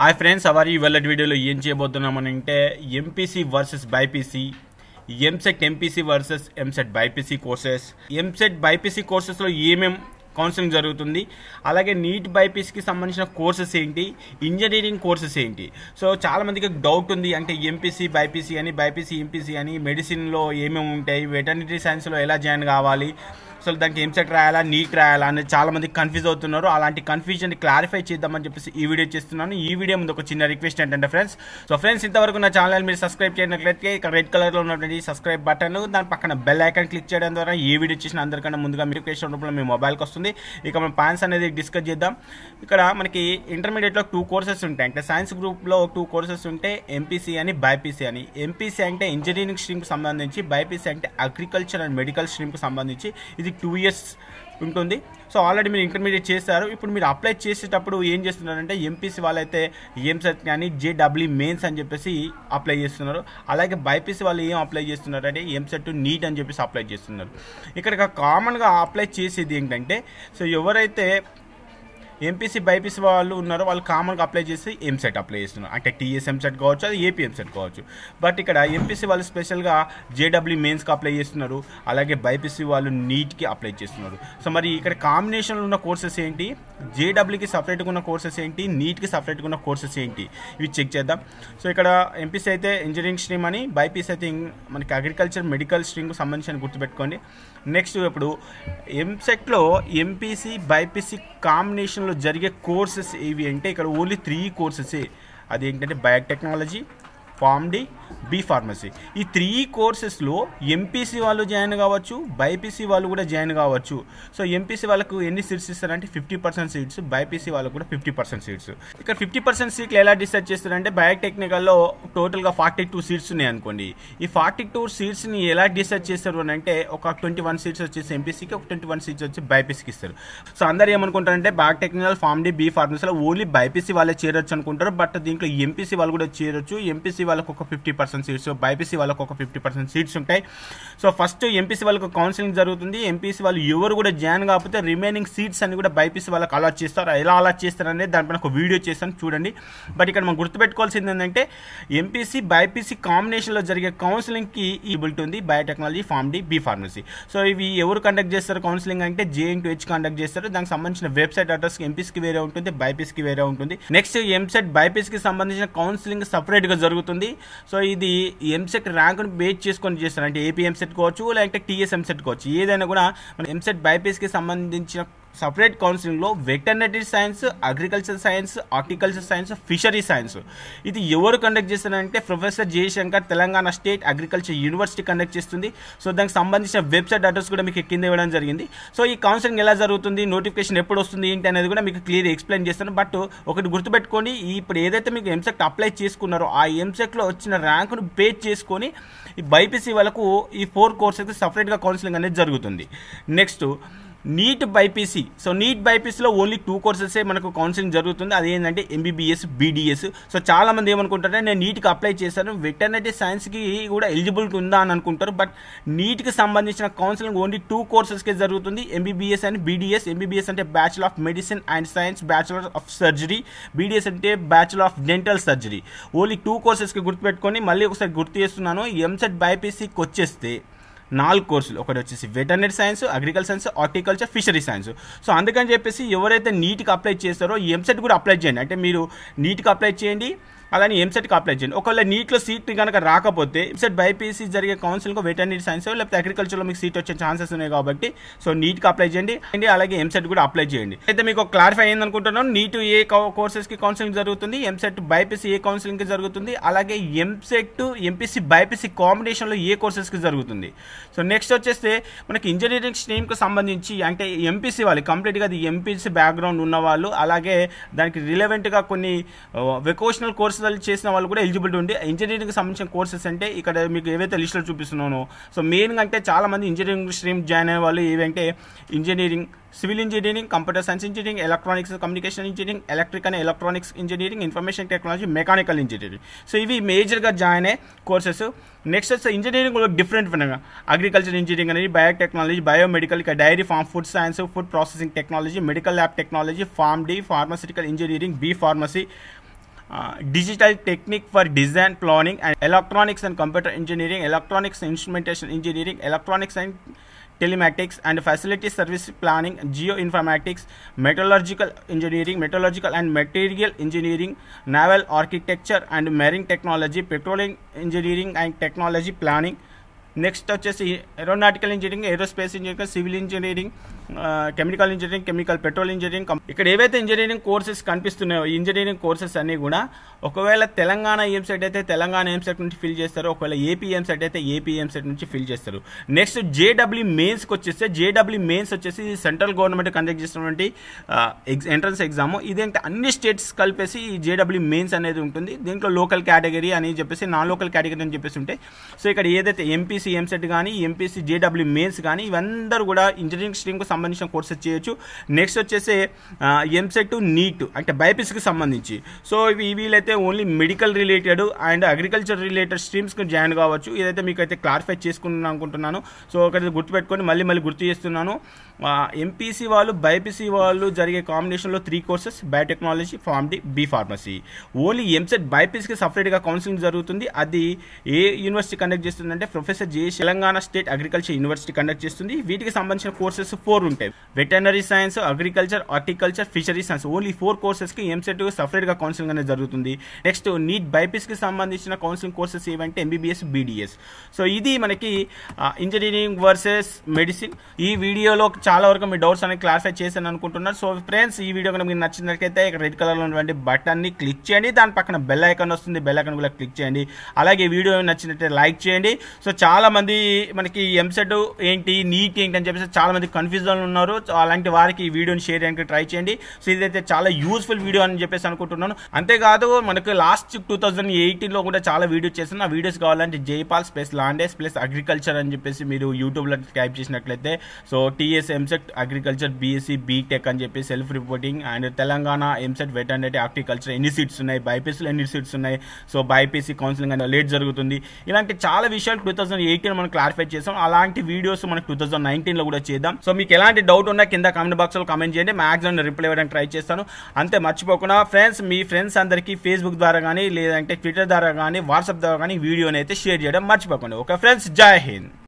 Hi friends అవారి ఇవాళటి వీడియోలో ఏం చేయబోతున్నామని అంటే MPC versus BiPC EAMCET MPC versus EAMCET BiPC courses EAMCET BiPC కోర్సెస్లో ఏమేం కౌన్సిలింగ్ జరుగుతుంది అలాగే నీట్ బైపీసీకి సంబంధించిన కోర్సెస్ ఏంటి ఇంజనీరింగ్ కోర్సెస్ ఏంటి సో చాలామందికి డౌట్ ఉంది అంటే ఎంపీసీ బైపీసీ అని బైపీసీ ఎంపీసీ అని మెడిసిన్లో ఏమేమి ఉంటాయి వెటర్నరీ సైన్స్లో ఎలా జాయిన్ కావాలి అసలు దానికి ఎంసెట్ రాయాలా నీట్ రాయాలా అనేది చాలామంది కన్ఫ్యూజ్ అవుతున్నారు అలాంటి కన్ఫ్యూజన్ క్లారిఫై చేద్దామని చెప్పేసి ఈ వీడియో చేస్తున్నాను ఈ వీడియో ముందు ఒక చిన్న రిక్వెస్ట్ ఏంటంటే ఫ్రెండ్స్ సో ఫ్రెండ్స్ ఇంతవరకు నా ఛానల్ మీరు సబ్స్క్రైబ్ చేయనట్లయితే ఇక్కడ రెడ్ కలర్లో ఉన్నటువంటి సబ్స్క్రైబ్ బటన్ దాని పక్కన బెల్ ఐకాన్ క్లిక్ చేయడం ద్వారా ఈ వీడియో చేసిన అందరికన్నా ముందుగా మీరు క్వశ్చన్ రూపంలో మీ మొబైల్కి వస్తుంది ఇక మనం పాయింట్స్ అనేది డిస్కస్ చేద్దాం ఇక్కడ మనకి ఇంటర్మీడియట్లో టూ కోర్సెస్ ఉంటాయి అంటే సైన్స్ గ్రూప్లో టూ కోర్సెస్ ఉంటే ఎంపీసీ అని బైపీసీ అని ఎంపీసీ అంటే ఇంజనీరింగ్ స్ట్రీమ్కి సంబంధించి బైపీసీ అంటే అగ్రికల్చర్ అండ్ మెడికల్ స్ట్రీమ్కి సంబంధించి ఇది బేసిక్ టూ ఇయర్స్ ఉంటుంది సో ఆల్రెడీ మీరు ఇంటర్మీడియట్ చేశారు ఇప్పుడు మీరు అప్లై చేసేటప్పుడు ఏం చేస్తున్నారంటే ఎంపీసీ వాళ్ళైతే ఎంసెట్ కానీ జేడబ్ల్యూ మెయిన్స్ అని చెప్పేసి అప్లై చేస్తున్నారు అలాగే బైపీసీ వాళ్ళు ఏం అప్లై చేస్తున్నారంటే ఎంసెట్ నీట్ అని చెప్పేసి అప్లై చేస్తున్నారు ఇక్కడ కామన్గా అప్లై చేసేది ఏంటంటే సో ఎవరైతే ఎంపీసీ బైపీసీ వాళ్ళు ఉన్నారో వాళ్ళు కామన్గా అప్లై చేసి ఎంసెట్ అప్లై చేస్తున్నారు అంటే టీఎస్ ఎంసెట్ కావచ్చు అది ఏపీ ఎంసెట్ కావచ్చు బట్ ఇక్కడ ఎంపీసీ వాళ్ళు స్పెషల్గా జేడబ్ల్యూ మెయిన్స్కి అప్లై చేస్తున్నారు అలాగే బైపీసీ వాళ్ళు నీట్కి అప్లై చేస్తున్నారు సో మరి ఇక్కడ కాంబినేషన్లో ఉన్న కోర్సెస్ ఏంటి జేడబ్ల్యూకి సపరేట్గా ఉన్న కోర్సెస్ ఏంటి నీట్కి సపరేట్గా ఉన్న కోర్సెస్ ఏంటి ఇవి చెక్ చేద్దాం సో ఇక్కడ ఎంపీసీ అయితే ఇంజనీరింగ్ స్ట్రీమ్ అని బైపీసీ అయితే మనకి అగ్రికల్చర్ మెడికల్ స్ట్రీమ్కి సంబంధించిన గుర్తుపెట్టుకోండి నెక్స్ట్ ఇప్పుడు ఎంసెట్లో ఎంపీసీ బైపీసీ కాంబినేషన్ జరిగే కోర్సెస్ ఏవి అంటే ఇక్కడ ఓన్లీ త్రీ కోర్సెసే అది ఏంటంటే బయోటెక్నాలజీ ఫార్మ్డీ బీ ఫార్మసీ ఈ త్రీ కోర్సెస్లో ఎంపీసీ వాళ్ళు జాయిన్ కావచ్చు బైపీసీ వాళ్ళు కూడా జాయిన్ కావచ్చు సో ఎంపీసీ వాళ్ళకు ఎన్ని సీట్స్ ఇస్తారంటే ఫిఫ్టీ పర్సెంట్ సీట్స్ బైపీసీ వాళ్ళకు కూడా ఫిఫ్టీ పర్సెంట్ సీట్స్ ఇక్కడ ఫిఫ్టీ పర్సెంట్ సీట్లు ఎలా డిసైడ్ చేస్తారంటే బయోటెక్నికల్లో టోటల్గా ఫార్టీ టూ సీట్స్ ఉన్నాయి అనుకోండి ఈ ఫార్టీ టూ సీట్స్ని ఎలా డిసైడ్ చేస్తారు అని అంటే ఒక ట్వంటీ వన్ సీట్స్ వచ్చేసి ఎంపీసీకి ఒక ట్వంటీ వన్ సీట్స్ వచ్చి బైపీసీకి ఇస్తారు సో అందరు ఏమనుకుంటారంటే బయోటెక్నికల్ ఫార్మ్ డి బీ ఫార్మసీలో ఓన్లీ బైపీసీ వాళ్ళే చేరొచ్చు అనుకుంటారు బట్ దీంట్లో ఎంపీసీ వాళ్ళు కూడా చేరొచ్చు ఎంపీసీ వాళ్ళకు ఒక ఫిఫ్టీ పర్సెంట్ సీట్స్ బైపీసీ వాళ్ళకు ఒక ఫిఫ్టీ పర్సెంట్ సీట్స్ ఉంటాయి సో ఫస్ట్ ఎంపీసీ వాళ్ళకు కౌన్సిలింగ్ జరుగుతుంది ఎంపీసీ వాళ్ళు ఎవరు కూడా జాయిన్ కాకపోతే రిమైనింగ్ సీట్స్ అని కూడా బైపీసీ వాళ్ళకి అలాట్ చేస్తారు ఎలా అలాట్ చేస్తారు అనేది దానిపైన ఒక వీడియో చేస్తాను చూడండి బట్ ఇక్కడ మనం గుర్తుపెట్టుకోవాల్సింది ఏంటంటే ఎంపీసీ బైపీసీ కాంబినేషన్లో జరిగే కౌన్సిలింగ్కి ఈ ఉంది biotechnology pharm D B pharmacy so ఇవి ఎవరు కండక్ట్ చేస్తారు కౌన్సిలింగ్ అంటే జేఎన్ టు హెచ్ కండక్ట్ చేస్తారు దానికి సంబంధించిన వెబ్సైట్ అడ్రస్ ఎంపీసీకి వేరే ఉంటుంది బైపీసీకి వేరే ఉంటుంది నెక్స్ట్ ఎంసెట్ బైపీసీకి సంబంధించిన కౌన్సిలింగ్ సపరేట్గా జరుగుతుంది ఉంటుంది సో ఇది ఎంసెట్ ర్యాంక్ను బేస్ చేసుకొని చేస్తారు అంటే ఏపీ ఎంసెట్ కావచ్చు లేకపోతే టీఎస్ ఎంసెట్ కావచ్చు ఏదైనా కూడా మన ఎంసెట్ బైపీస్కి సంబంధించిన సపరేట్ కౌన్సిలింగ్లో veterinary science agriculture science horticulture science fishery science ఇది ఎవరు కండక్ట్ చేస్తున్నారంటే professor Jayashankar Telangana state agriculture university conduct చేస్తుంది సో దానికి సంబంధించిన వెబ్సైట్ అడ్రస్ కూడా మీకు కింద ఇవ్వడం జరిగింది సో ఈ కౌన్సిలింగ్ ఎలా జరుగుతుంది నోటిఫికేషన్ ఎప్పుడు వస్తుంది ఏంటి అనేది కూడా మీకు క్లియర్ ఎక్స్ప్లెయిన్ చేస్తాను బట్ ఒకటి గుర్తుపెట్టుకొని ఇప్పుడు ఏదైతే మీకు ఎంసెక్ట్ అప్లై చేసుకున్నారో ఆ ఎంసెక్లో వచ్చిన ర్యాంకును పే చేసుకొని ఈ బైపీసీ వాళ్ళకు ఈ ఫోర్ కోర్సెస్కి సపరేట్గా కౌన్సిలింగ్ అనేది జరుగుతుంది next NEET BiPC so NEET బైపీసీలో ఓన్లీ టూ కోర్సెసే మనకు కౌన్సిలింగ్ జరుగుతుంది అదేంటంటే ఎంబీబీఎస్ బీడీఎస్ సో చాలామంది ఏమనుకుంటారంటే నేను నీట్కి అప్లై చేశాను వెటర్నరీ సైన్స్కి కూడా ఎలిజిబిలిటీ ఉందా అని అనుకుంటారు బట్ నీట్కి సంబంధించిన కౌన్సిలింగ్ ఓన్లీ టూ కోర్సెస్కే జరుగుతుంది ఎంబీబీఎస్ అండ్ బీడీఎస్ ఎంబీబీఎస్ అంటే bachelor of medicine and science bachelor of surgery BDS అంటే bachelor of dental surgery only two కోర్సెస్కి గుర్తుపెట్టుకొని మళ్ళీ ఒకసారి గుర్తు చేస్తున్నాను ఎంసెట్ బైపీసీకి వచ్చేస్తే నాలుగు కోర్సులు ఒకటి వచ్చేసి veterinary science agriculture science horticulture fishery science so అందుకని చెప్పేసి ఎవరైతే నీట్కి అప్లై చేస్తారో ఎంసెట్ కూడా అప్లై చేయండి అంటే మీరు నీట్కి అప్లై చేయండి అదని ఎంసెట్కి e అప్లై చేయండి ఒకవేళ నీట్లో సీట్ కనుక రాకపోతే ఎంసెట్ బైపీసీ e జరిగే కౌన్సిల్కి వెటర్నరీ సైన్స్ లేకపోతే అగ్రికల్చర్లో మీకు సీట్ వచ్చే ఛాన్సెస్ ఉన్నాయి కాబట్టి సో నీట్కి అప్లై చేయండి అండ్ అలాగే ఎంసెట్ e కూడా అప్లై చేయండి అయితే మీకు క్లారిఫై అయింది అనుకుంటున్నాను నీట్ ఏ కోర్సెస్కి కౌన్సిలింగ్ జరుగుతుంది ఎంసెట్ బైపీసీ ఏ కౌన్సిలింగ్కి జరుగుతుంది అలాగే ఎంసెట్ ఎంపీసీ బైపీసీ కాంబినేషన్లో ఏ కోర్సెస్కి జరుగుతుంది సో నెక్స్ట్ వచ్చేస్తే మనకి ఇంజనీరింగ్ స్ట్రీమ్కి సంబంధించి అంటే ఎంపీసీ వాళ్ళు కంప్లీట్గా అది ఎంపీసీ బ్యాక్గ్రౌండ్ ఉన్నవాళ్ళు అలాగే దానికి రిలవెంట్గా కొన్ని వెకేషనల్ uh, కోర్స్ కోర్సులు చేసిన వాళ్ళు కూడా ఎలిజిబిలిటీ ఉంది ఇంజనీరింగ్ సంబంధించిన కోర్సెస్ అంటే ఇక్కడ మీకు ఏవైతే లిస్టులో చూపిస్తున్నానో సో మెయిన్గా అంటే చాలామంది ఇంజనీరింగ్ స్ట్రీమ్ జాయిన్ అయ్యే వాళ్ళు ఏవంటే engineering civil engineering computer science engineering electronics communication engineering electric and electronics engineering information technology mechanical engineering so ఇవి మేజర్గా జాయిన్ అయ్యే కోర్సెస్ నెక్స్ట్ వచ్చే ఇంజనీరింగ్ కూడా డిఫరెంట్ విధంగా అగ్రికల్చర్ ఇంజనీరింగ్ అనేది biotechnology biomedical dairy farm food science food processing technology medical lab technology pharm D pharmaceutical engineering B pharmacy Uh, digital technique for design planning and electronics and computer engineering electronics instrumentation engineering electronics and telematics and facility service planning geoinformatics metallurgical engineering metallurgical and material engineering naval architecture and marine technology petroleum engineering and technology planning Next touches వచ్చేసి aeronautical engineering, aerospace engineering, civil engineering. Chemical engineering chemical petrol engineering ఇక్కడ ఏవైతే engineering courses కనిపిస్తున్నాయో engineering courses అన్నీ కూడా ఒకవేళ తెలంగాణ ఎంసెట్ అయితే తెలంగాణ ఎంసెట్ నుంచి fill చేస్తారు ఒకవేళ ఏపీ ఎంసెట్ అయితే ఏపీ ఎంసెట్ నుంచి ఫిల్ చేస్తారు నెక్స్ట్ జేడబ్ల్యూ మెయిన్స్కి వచ్చేస్తే జేడబ్ల్యూ మెయిన్స్ వచ్చేసి సెంట్రల్ గవర్నమెంట్ కండక్ట్ చేసినటువంటి ఎంట్రన్స్ ఎగ్జామ్ ఇదేంటి అన్ని స్టేట్స్ కలిపేసి ఈ జేడబ్ల్యూ మెయిన్స్ అనేది ఉంటుంది దీంట్లో లోకల్ కేటగిరీ అని చెప్పేసి నాన్ లోకల్ కేటగిరీ అని చెప్పేసి ఉంటే సో ఇక్కడ ఏదైతే ఎంపీసీ ఎంసెట్ కానీ ఎంపీసీ జేడబ్ల్యూ మెయిన్స్ కానీ ఇవందరూ కూడా ఇంజనీరింగ్ స్ట్రీమ్కి సంబంధించిన కోర్సెస్ చేయొచ్చు నెక్స్ట్ వచ్చేసి ఎంసెట్ నీట్ అంటే బైపీసీకి సంబంధించి సో ఇవి వీలైతే only medical related and agriculture related స్ట్రీమ్స్కి జాయిన్ కావచ్చు ఇదైతే మీకు అయితే క్లారిఫై చేసుకున్నాను అనుకుంటున్నాను సో ఒకటి గుర్తుపెట్టుకొని మళ్ళీ మళ్ళీ గుర్తు చేస్తున్నాను ఎంపీసీ వాళ్ళు బైపీసీ వాళ్ళు జరిగే కాంబినేషన్లో three courses biotechnology Pharm D B pharmacy only EAMCET బైపీసీకి సపరేట్గా కౌన్సిలింగ్ జరుగుతుంది అది ఏ యూనివర్సిటీ కండక్ట్ చేస్తుందంటే professor J Telangana state agriculture university conduct చేస్తుంది వీటికి సంబంధించిన కోర్సెస్ ఫోర్ ఉంటాయి veterinary science agriculture horticulture fishery science only four కోర్సెస్కి ఎంసెట్ సపరేట్గా కౌన్సిలింగ్ అనేది జరుగుతుంది నెక్స్ట్ నీట్ బైపీసీకి సంబంధించిన కౌన్సిలింగ్ కోర్సెస్ ఏవంటే ఎంబీబీఎస్ బీడీఎస్ సో ఇది మనకి ఇంజనీరింగ్ వర్సెస్ మెడిసిన్ ఈ వీడియోలో చాలా వరకు మీ డౌట్స్ అనేవి క్లారిఫై చేశాను అనుకుంటున్నారు సో ఫ్రెండ్స్ ఈ వీడియో కనుక మీకు నచ్చినట్లయితే ఇక్కడ రెడ్ కలర్లో ఉన్నటువంటి బటన్ని క్లిక్ చేయండి దాని పక్కన బెల్ ఐకన్ వస్తుంది బెల్ ఐకన్ కూడా క్లిక్ చేయండి అలాగే వీడియో నచ్చినట్లయితే లైక్ చేయండి సో చాలామంది మనకి ఎంసెట్ ఏంటి నీట్ ఏంటి అని చెప్పేసి చాలామంది కన్ఫ్యూజన్ ఉన్నారు అలాంటి వారికి ఈ వీడియోని షేర్ చేయడానికి ట్రై చేయండి సో ఇదైతే చాలా యూస్ఫుల్ వీడియో అని చెప్పేసి అనుకుంటున్నాను అంతేకాదు మనకు లాస్ట్ టూ థౌజండ్ ఎయిటీన్లో కూడా చాలా వీడియో చేస్తాను ఆ వీడియోస్ కావాలంటే జైపాల్ స్పేస్ లాండేస్ ప్లస్ అగ్రికల్చర్ అని చెప్పేసి మీరు యూట్యూబ్లో టైప్ చేసినట్లయితే సో టీఎస్ఏ ఎంసెట్ అగ్రికల్చర్ బీఎస్సీ బీటెక్ అని చెప్పి self reporting and Telangana EAMCET veterinary agriculture ఎన్ని సీట్స్ ఉన్నాయి బైపీసీలో ఎన్ని సీట్స్ ఉన్నాయి సో బైపీసీ కౌన్సిలింగ్ అనేది లేట్ జరుగుతుంది ఇలాంటి చాలా విషయాలు టూ థౌసండ్ ఎయిటీన్ మనం క్లారిఫై చేసాం అలాంటి వీడియోస్ మనకు టూ థౌసండ్ నైన్టీన్లో కూడా చేద్దాం సో మీకు ఎలాంటి డౌట్ ఉన్నా కింద కామెంట్ బాక్స్లో కమెంట్ చేయండి మాక్సిమం రిప్లై ఇవ్వడానికి ట్రై చేస్తాను అంతే మర్చిపోకుండా ఫ్రెండ్స్ మీ ఫ్రెండ్స్ అందరికీ ఫేస్బుక్ ద్వారా కానీ లేదంటే ట్విట్టర్ ద్వారా కానీ వాట్సాప్ ద్వారా కానీ వీడియోని అయితే షేర్ చేయడం మర్చిపోకండి ఓకే ఫ్రెండ్స్ జై హింద్